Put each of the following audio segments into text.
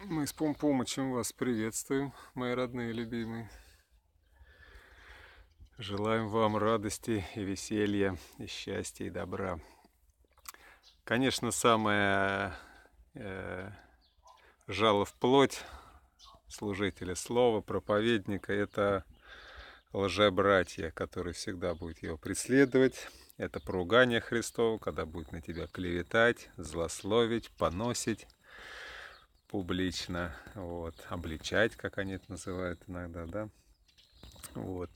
Мы с Помпомычем вас приветствуем, мои родные и любимые. Желаем вам радости и веселья, и счастья, и добра. Конечно, самое э, жало в плоть служителя слова, проповедника – это братья, которые всегда будут его преследовать. Это поругание Христова, когда будет на тебя клеветать, злословить, поносить публично, вот, обличать, как они это называют иногда, да, вот.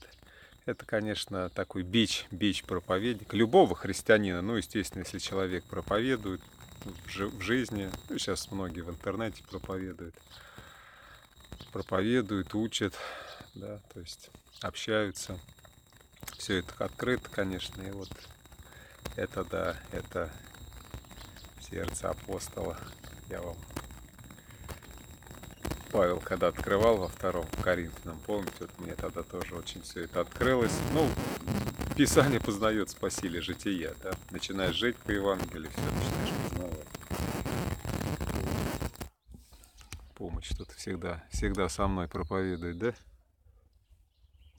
Это, конечно, такой бич, бич-проповедник любого христианина. Ну, естественно, если человек проповедует в жизни, ну, сейчас многие в интернете проповедуют, проповедуют, учат, да, то есть общаются. Все это открыто, конечно, и вот это да, это сердце апостола. Я вам Павел когда открывал во втором Коринфянам, помните, вот мне тогда тоже очень все это открылось. Ну, Писание познает спасили или житие, да? Начинаешь жить по Евангелию, все начинаешь познавать. Помощь тут всегда, всегда со мной проповедует, да?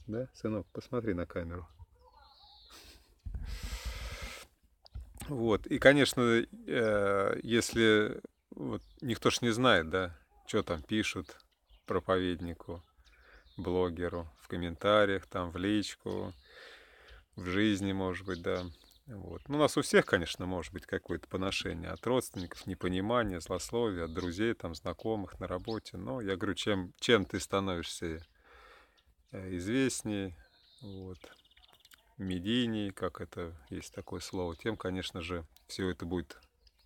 Да, сынок, посмотри на камеру. Вот, и, конечно, э, если вот, никто ж не знает, да, что там пишут проповеднику, блогеру, в комментариях, там, в личку, в жизни, может быть, да. Вот. Ну, у нас у всех, конечно, может быть какое-то поношение от родственников, непонимание, злословие, от друзей, там, знакомых на работе. Но я говорю, чем, чем ты становишься э, известней, вот, медийней, как это есть такое слово, тем, конечно же, все это будет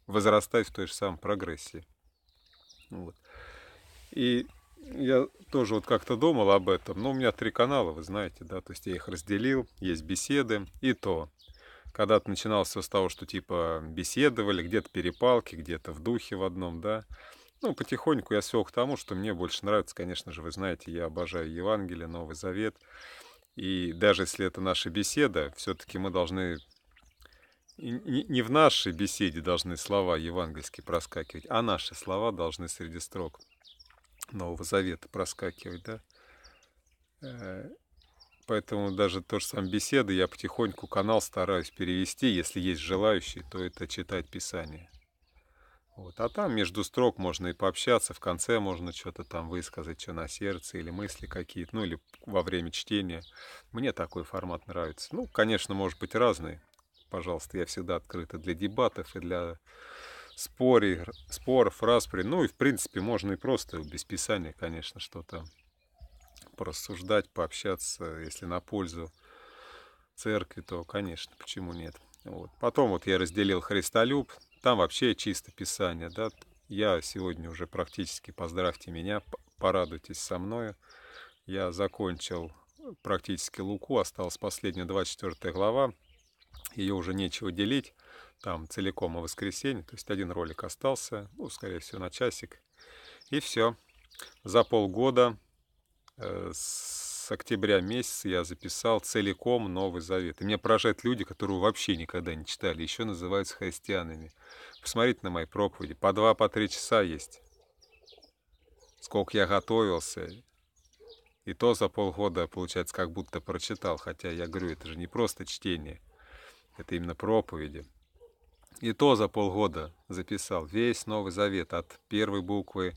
возрастать в той же самой прогрессии. Ну вот. И я тоже вот как-то думал об этом, но ну, у меня три канала, вы знаете, да, то есть я их разделил, есть беседы и то. Когда-то начиналось все с того, что типа беседовали, где-то перепалки, где-то в духе в одном, да. Ну, потихоньку я свел к тому, что мне больше нравится, конечно же, вы знаете, я обожаю Евангелие, Новый Завет. И даже если это наша беседа, все-таки мы должны не в нашей беседе должны слова евангельские проскакивать, а наши слова должны среди строк Нового Завета проскакивать, да? Э, поэтому даже то же самое беседы я потихоньку канал стараюсь перевести. Если есть желающие, то это читать Писание. Вот. А там между строк можно и пообщаться, в конце можно что-то там высказать, что на сердце или мысли какие-то, ну или во время чтения. Мне такой формат нравится. Ну, конечно, может быть разный пожалуйста, я всегда открыта для дебатов и для спорей, споров, распри. Ну и, в принципе, можно и просто без писания, конечно, что-то порассуждать, пообщаться, если на пользу церкви, то, конечно, почему нет. Вот. Потом вот я разделил христолюб, там вообще чисто писание, да. Я сегодня уже практически, поздравьте меня, порадуйтесь со мною. Я закончил э, практически Луку, осталась последняя 24 глава ее уже нечего делить, там целиком о воскресенье, то есть один ролик остался, ну, скорее всего, на часик, и все. За полгода э, с октября месяца я записал целиком Новый Завет. И меня поражают люди, которые вообще никогда не читали, еще называются христианами. Посмотрите на мои проповеди, по два, по три часа есть. Сколько я готовился, и то за полгода, получается, как будто прочитал, хотя я говорю, это же не просто чтение – это именно проповеди. И то за полгода записал весь Новый Завет от первой буквы,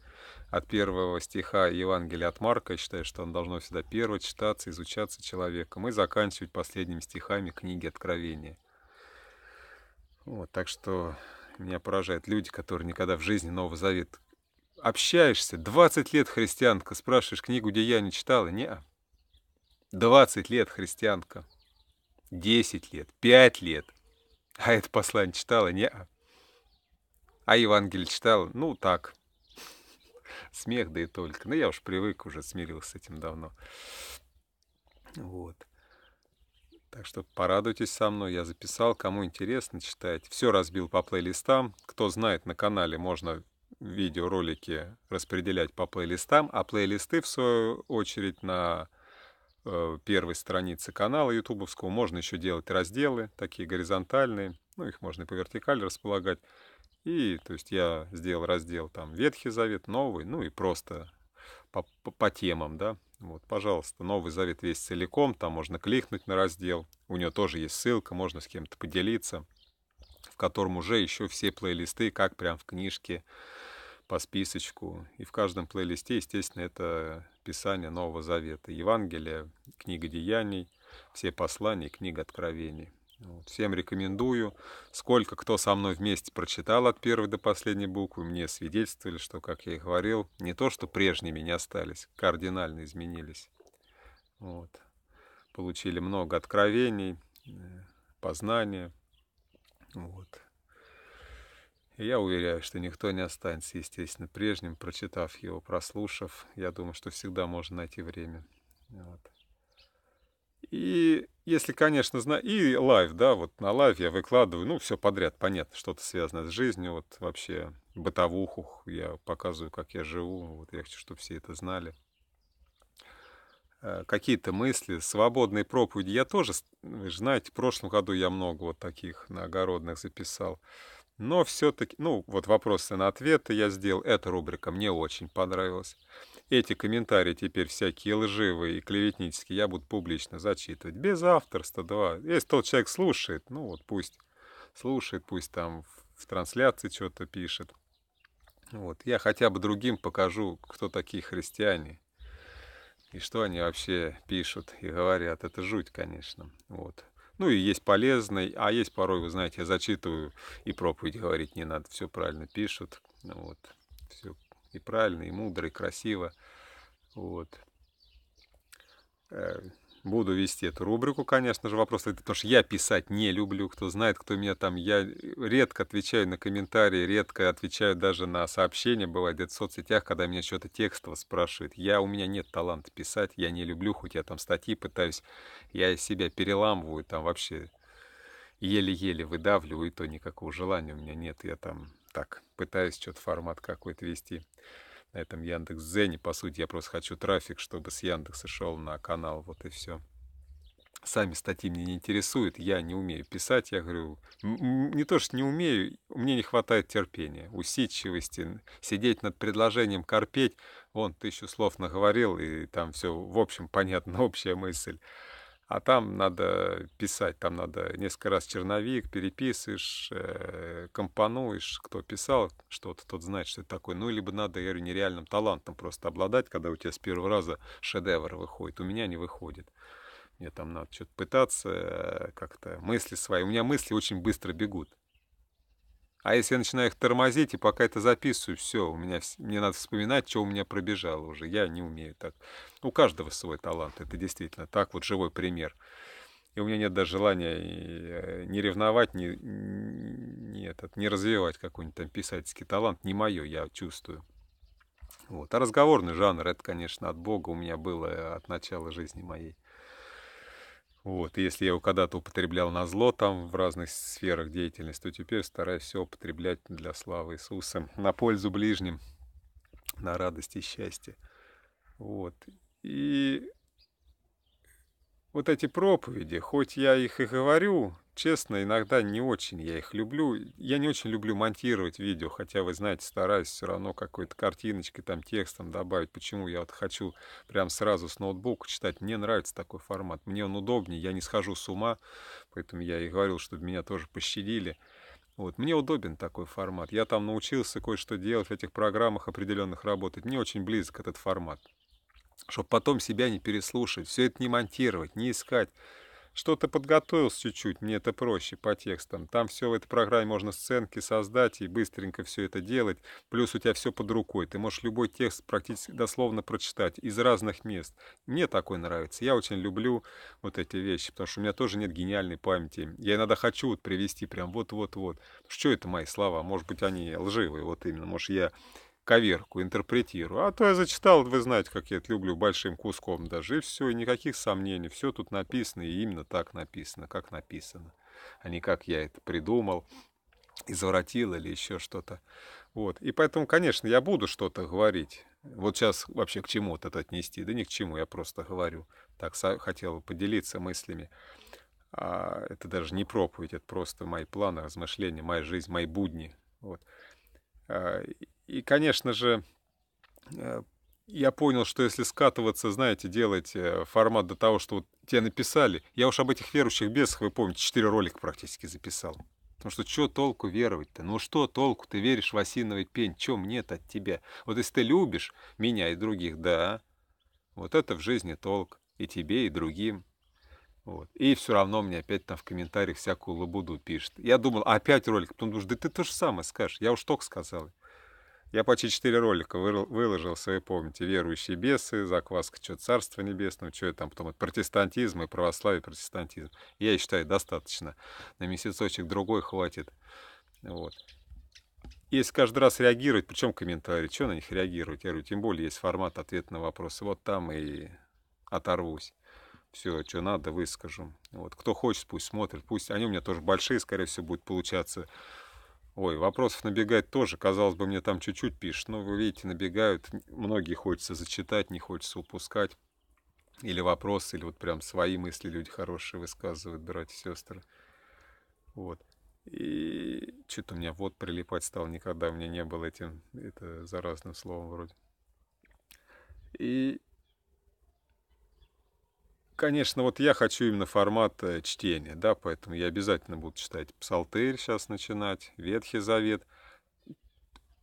от первого стиха Евангелия от Марка. Я считаю, что он должно всегда первое читаться, изучаться человеком и заканчивать последними стихами книги Откровения. Вот, так что меня поражают люди, которые никогда в жизни Новый Завет общаешься, 20 лет христианка, спрашиваешь книгу, где я не читала, не, 20 лет христианка, 10 лет, 5 лет. А это послание читала? Не. А Евангелие читала? Ну, так. Смех, да и только. Ну, я уж привык, уже смирился с этим давно. Вот. Так что порадуйтесь со мной, я записал, кому интересно, читать Все разбил по плейлистам. Кто знает, на канале можно видеоролики распределять по плейлистам, а плейлисты, в свою очередь, на Э, первой странице канала ютубовского. Можно еще делать разделы, такие горизонтальные. Ну, их можно и по вертикали располагать. И, то есть, я сделал раздел там Ветхий Завет, Новый, ну и просто по, по, по темам, да. Вот, пожалуйста, Новый Завет весь целиком, там можно кликнуть на раздел. У него тоже есть ссылка, можно с кем-то поделиться, в котором уже еще все плейлисты, как прям в книжке, по списочку. И в каждом плейлисте, естественно, это Писания Нового Завета. Евангелие, книга Деяний, все послания, книга Откровений. Вот. Всем рекомендую. Сколько кто со мной вместе прочитал от первой до последней буквы, мне свидетельствовали, что, как я и говорил, не то, что прежними не остались, кардинально изменились. Вот. Получили много откровений, э, познания. Вот я уверяю, что никто не останется, естественно, прежним, прочитав его, прослушав. Я думаю, что всегда можно найти время. Вот. И если, конечно, зна, и лайв, да, вот на лайв я выкладываю, ну, все подряд, понятно, что-то связанное с жизнью, вот вообще бытовуху, я показываю, как я живу, вот я хочу, чтобы все это знали. Э, какие-то мысли, свободные проповеди, я тоже, вы же знаете, в прошлом году я много вот таких на огородных записал. Но все-таки, ну, вот вопросы на ответы я сделал. Эта рубрика мне очень понравилась. Эти комментарии теперь всякие лживые и клеветнические я буду публично зачитывать. Без авторства, два Если тот человек слушает, ну вот пусть слушает, пусть там в, в трансляции что-то пишет. Вот. Я хотя бы другим покажу, кто такие христиане. И что они вообще пишут и говорят. Это жуть, конечно. Вот. Ну и есть полезный, а есть порой, вы знаете, я зачитываю, и проповеди говорить не надо, все правильно пишут, ну вот, все и правильно, и мудро, и красиво, вот. Э, Буду вести эту рубрику, конечно же, вопрос, потому что я писать не люблю. Кто знает, кто меня там... Я редко отвечаю на комментарии, редко отвечаю даже на сообщения, бывает, где-то в соцсетях, когда меня что-то текстово спрашивают. Я, у меня нет таланта писать, я не люблю, хоть я там статьи пытаюсь, я из себя переламываю, там вообще еле-еле выдавливаю, и то никакого желания у меня нет. Я там так пытаюсь что-то формат какой-то вести на этом Яндекс Яндекс.Зене. По сути, я просто хочу трафик, чтобы с Яндекса шел на канал, вот и все. Сами статьи мне не интересуют, я не умею писать, я говорю, не то что не умею, мне не хватает терпения, усидчивости, сидеть над предложением, корпеть, вон, тысячу слов наговорил, и там все, в общем, понятно, общая мысль. А там надо писать, там надо несколько раз черновик, переписываешь, э, компонуешь, кто писал что-то, тот знает, что это такое. Ну, либо надо, я говорю, нереальным талантом просто обладать, когда у тебя с первого раза шедевр выходит. У меня не выходит. Мне там надо что-то пытаться, э, как-то мысли свои. У меня мысли очень быстро бегут. А если я начинаю их тормозить и пока это записываю, все, у меня, мне надо вспоминать, что у меня пробежало уже. Я не умею так. У каждого свой талант. Это действительно так. Вот живой пример. И у меня нет даже желания э, не ревновать, не, не, этот, не развивать какой-нибудь там писательский талант. Не мое, я чувствую. Вот. А разговорный жанр, это, конечно, от Бога у меня было э, от начала жизни моей. Вот, и если я его когда-то употреблял на зло там в разных сферах деятельности, то теперь стараюсь все употреблять для славы Иисуса, на пользу ближним, на радость и счастье. Вот. И вот эти проповеди, хоть я их и говорю, честно, иногда не очень я их люблю. Я не очень люблю монтировать видео, хотя, вы знаете, стараюсь все равно какой-то картиночкой, там, текстом добавить. Почему я вот хочу прям сразу с ноутбука читать? Мне нравится такой формат, мне он удобнее, я не схожу с ума, поэтому я и говорил, чтобы меня тоже пощадили. Вот. Мне удобен такой формат. Я там научился кое-что делать в этих программах определенных работать. Мне очень близок этот формат. Чтобы потом себя не переслушать, все это не монтировать, не искать. Что-то подготовился чуть-чуть, мне это проще по текстам. Там все в этой программе можно сценки создать и быстренько все это делать. Плюс у тебя все под рукой. Ты можешь любой текст практически дословно прочитать из разных мест. Мне такой нравится. Я очень люблю вот эти вещи, потому что у меня тоже нет гениальной памяти. Я иногда хочу вот привести прям вот-вот-вот. Что это мои слова? Может быть, они лживые, вот именно. Может, я коверку, интерпретирую. А то я зачитал, вы знаете, как я это люблю, большим куском даже. И все, и никаких сомнений. Все тут написано, и именно так написано, как написано. А не как я это придумал, извратил или еще что-то. Вот. И поэтому, конечно, я буду что-то говорить. Вот сейчас вообще к чему вот это отнести? Да ни к чему, я просто говорю. Так хотел поделиться мыслями. А это даже не проповедь, это просто мои планы, размышления, моя жизнь, мои будни. Вот. А, и, конечно же, э, я понял, что если скатываться, знаете, делать э, формат до того, что вот тебе написали, я уж об этих верующих бесах, вы помните, 4 ролика практически записал. Потому что что толку веровать-то? Ну что толку? Ты веришь в осиновый пень, чем мне от тебя? Вот если ты любишь меня и других, да, вот это в жизни толк и тебе, и другим. Вот. И все равно мне опять там в комментариях всякую лабуду пишет. Я думал, «А опять ролик, потом думаешь, да ты то же самое скажешь, я уж только сказал. Я почти четыре ролика выложил в своей памяти. Верующие бесы, закваска, что царство небесное, что это там потом, протестантизм и православие, протестантизм. Я считаю, достаточно. На месяцочек другой хватит. Вот. Если каждый раз реагировать, причем комментарии, что на них реагировать? Я говорю, тем более есть формат ответ на вопросы. Вот там и оторвусь. Все, что надо, выскажу. Вот. Кто хочет, пусть смотрит. Пусть они у меня тоже большие, скорее всего, будут получаться Ой, вопросов набегает тоже, казалось бы, мне там чуть-чуть пишет, но вы видите, набегают, многие хочется зачитать, не хочется упускать. Или вопросы, или вот прям свои мысли люди хорошие высказывают, братья и сестры. Вот. И что-то у меня вот прилипать стал никогда, у меня не было этим, это заразным словом вроде. И конечно, вот я хочу именно формат э, чтения, да, поэтому я обязательно буду читать Псалтырь сейчас начинать, Ветхий Завет.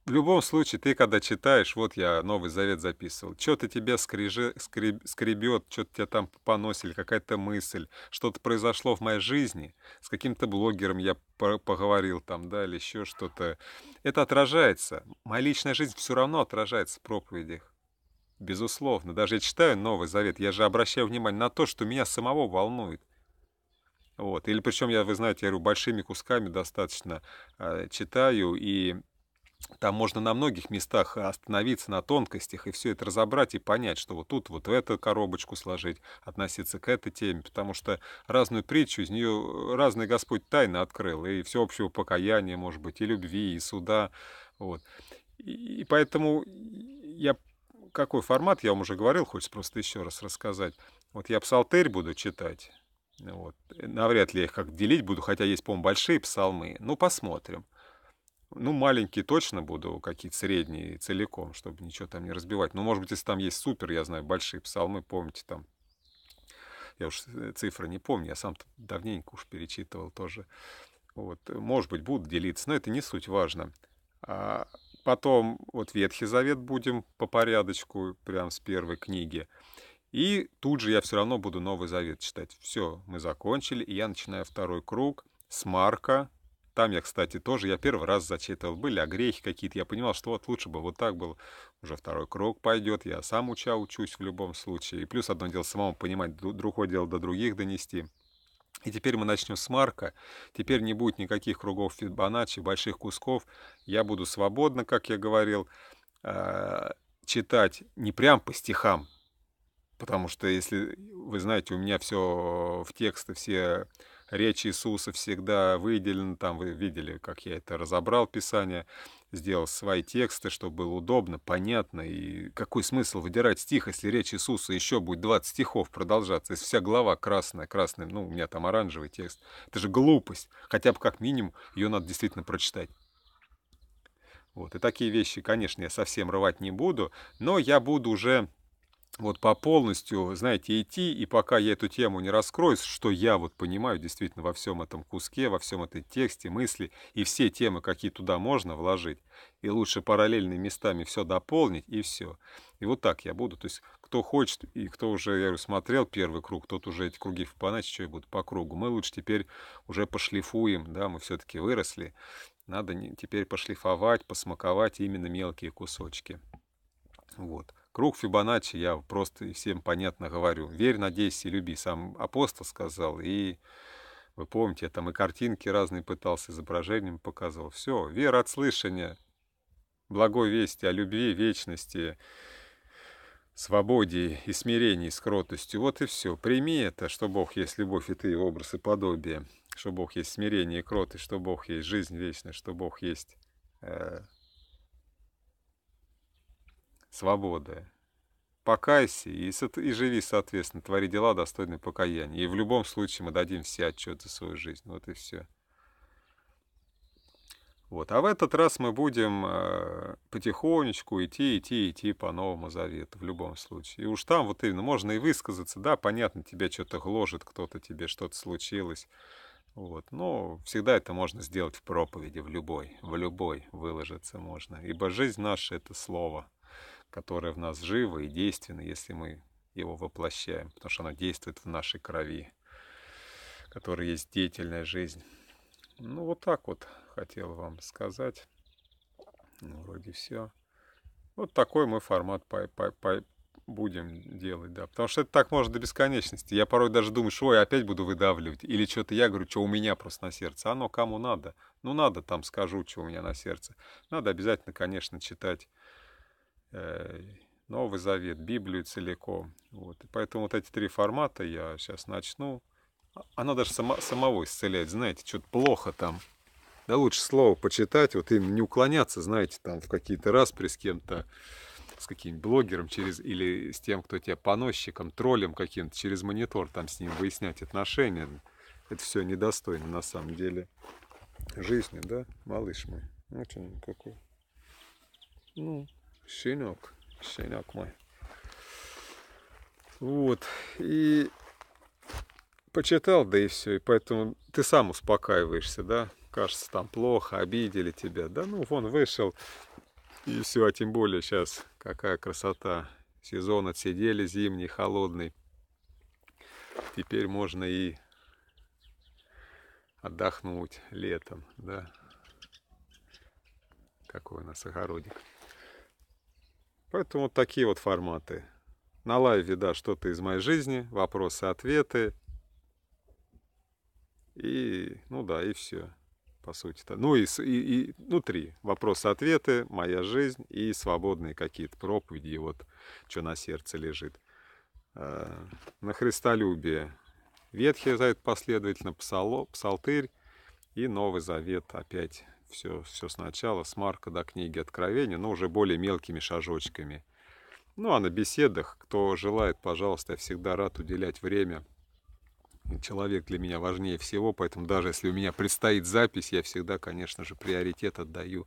В любом случае, ты когда читаешь, вот я Новый Завет записывал, что-то тебя скрежи, скреб, скребет, что-то тебя там поносили, какая-то мысль, что-то произошло в моей жизни, с каким-то блогером я поговорил там, да, или еще что-то. Это отражается. Моя личная жизнь все равно отражается в проповедях. Безусловно, даже я читаю Новый Завет, я же обращаю внимание на то, что меня самого волнует. Вот. Или причем я, вы знаете, я говорю, большими кусками достаточно э, читаю, и там можно на многих местах остановиться на тонкостях и все это разобрать и понять, что вот тут вот в эту коробочку сложить, относиться к этой теме, потому что разную притчу из нее разный Господь тайно открыл, и всеобщего покаяния, может быть, и любви, и суда, вот. И, и поэтому я какой формат, я вам уже говорил, хочется просто еще раз рассказать. Вот я псалтырь буду читать. Вот. Э, навряд ли я их как делить буду, хотя есть, по-моему, большие псалмы. Ну, посмотрим. Ну, маленькие точно буду, какие-то средние целиком, чтобы ничего там не разбивать. Ну, может быть, если там есть супер, я знаю, большие псалмы, помните, там я уж э, цифры не помню, я сам давненько уж перечитывал тоже. Вот, может быть, будут делиться, но это не суть важно. А Потом вот Ветхий Завет будем по порядочку, прям с первой книги. И тут же я все равно буду Новый Завет читать. Все, мы закончили, и я начинаю второй круг с Марка. Там я, кстати, тоже, я первый раз зачитывал, были огрехи какие-то, я понимал, что вот лучше бы вот так был, уже второй круг пойдет, я сам уча учусь в любом случае. И плюс одно дело самому понимать, другое дело до других донести. И теперь мы начнем с марка. Теперь не будет никаких кругов Фибоначчи, больших кусков. Я буду свободно, как я говорил, а, читать не прям по стихам, потому что, если вы знаете, у меня все в тексты, все речи Иисуса всегда выделены, там вы видели, как я это разобрал, Писание – сделал свои тексты, чтобы было удобно, понятно. И какой смысл выдирать стих, если речь Иисуса еще будет 20 стихов продолжаться, если вся глава красная, красный, ну, у меня там оранжевый текст. Это же глупость. Хотя бы как минимум ее надо действительно прочитать. Вот. И такие вещи, конечно, я совсем рвать не буду, но я буду уже вот по полностью, знаете, идти, и пока я эту тему не раскрою, что я вот понимаю действительно во всем этом куске, во всем этом тексте, мысли и все темы, какие туда можно вложить, и лучше параллельными местами все дополнить, и все. И вот так я буду, то есть кто хочет, и кто уже, я говорю, смотрел первый круг, тот уже эти круги поначе, что я буду по кругу, мы лучше теперь уже пошлифуем, да, мы все-таки выросли, надо теперь пошлифовать, посмаковать именно мелкие кусочки. Вот. Круг Фибоначчи я просто всем понятно говорю. Верь, надейся и люби. Сам апостол сказал. И вы помните, я там и картинки разные пытался, изображением показывал. Все, вера от слышания, благой вести о любви, вечности, свободе и смирении с Вот и все. Прими это, что Бог есть любовь, и ты образ и подобие, что Бог есть смирение и кротость, что Бог есть жизнь вечная, что Бог есть э, свобода. Покайся и, живи, соответственно, твори дела, достойные покаяния. И в любом случае мы дадим все отчет за свою жизнь. Вот и все. Вот. А в этот раз мы будем э, потихонечку идти, идти, идти по Новому Завету в любом случае. И уж там вот именно можно и высказаться, да, понятно, тебя что-то гложет, кто-то тебе что-то случилось. Вот. Но всегда это можно сделать в проповеди, в любой, в любой выложиться можно. Ибо жизнь наша — это слово, которое в нас живо и действенно, если мы его воплощаем, потому что оно действует в нашей крови, которая есть деятельная жизнь. Ну, вот так вот хотел вам сказать. Ну, вроде все. Вот такой мы формат по, по, по будем делать, да. Потому что это так может до бесконечности. Я порой даже думаю, что я опять буду выдавливать. Или что-то я говорю, что у меня просто на сердце. Оно кому надо. Ну, надо там скажу, что у меня на сердце. Надо обязательно, конечно, читать Э, Новый Завет, Библию целиком. Вот. И поэтому вот эти три формата я сейчас начну. А, она даже сама, самого исцеляет, знаете, что-то плохо там. Да лучше слово почитать, вот им не уклоняться, знаете, там в какие-то распри с кем-то, с каким-нибудь блогером через, или с тем, кто тебя поносчиком, троллем каким-то, через монитор там с ним выяснять отношения. Это все недостойно на самом деле жизни, да, малыш мой. Вот он какой. Ну, Щенок. Щенок мой. Вот. И почитал, да и все. И поэтому ты сам успокаиваешься, да? Кажется, там плохо, обидели тебя. Да ну, вон вышел. И все, а тем более сейчас какая красота. Сезон отсидели зимний, холодный. Теперь можно и отдохнуть летом, да. Какой у нас огородик. Поэтому вот такие вот форматы. На лайве, да, что-то из моей жизни, вопросы-ответы. И, ну да, и все, по сути-то. Ну и, и, и ну, три. Вопросы-ответы, моя жизнь и свободные какие-то проповеди, и вот что на сердце лежит. Э, на христолюбие. Ветхий Завет последовательно, псало, псалтырь и Новый Завет опять все, все сначала, с Марка до книги Откровения, но уже более мелкими шажочками. Ну а на беседах, кто желает, пожалуйста, я всегда рад уделять время. Человек для меня важнее всего, поэтому даже если у меня предстоит запись, я всегда, конечно же, приоритет отдаю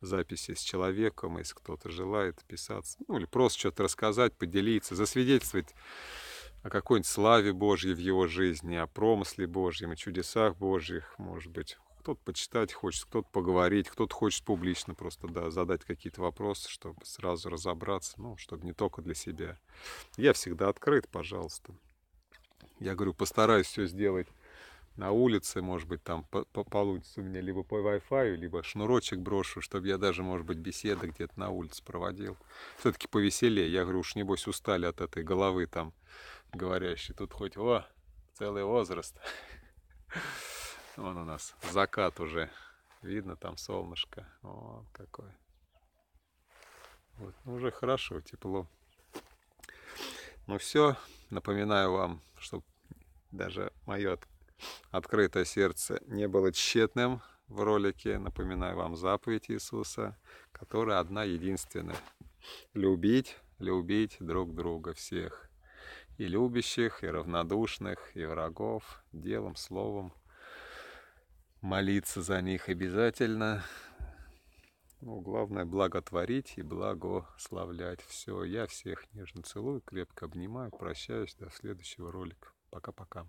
записи с человеком, если кто-то желает писаться, ну или просто что-то рассказать, поделиться, засвидетельствовать о какой-нибудь славе Божьей в его жизни, о промысле Божьем, о чудесах Божьих, может быть, кто-то почитать хочет, кто-то поговорить, кто-то хочет публично просто да, задать какие-то вопросы, чтобы сразу разобраться, ну, чтобы не только для себя. Я всегда открыт, пожалуйста. Я говорю, постараюсь все сделать на улице, может быть, там по -по получится у меня либо по Wi-Fi, либо шнурочек брошу, чтобы я даже, может быть, беседы где-то на улице проводил. Все-таки повеселее. Я говорю, уж небось устали от этой головы там говорящей. Тут хоть, о, целый возраст. Вон у нас закат уже. Видно там солнышко. Вот какое. Вот, ну, уже хорошо, тепло. Ну все, напоминаю вам, чтобы даже мое открытое сердце не было тщетным в ролике. Напоминаю вам заповедь Иисуса, которая одна единственная. Любить, любить друг друга всех. И любящих, и равнодушных, и врагов, делом, словом – молиться за них обязательно. Ну, главное благотворить и благословлять. Все, я всех нежно целую, крепко обнимаю, прощаюсь до следующего ролика. Пока-пока.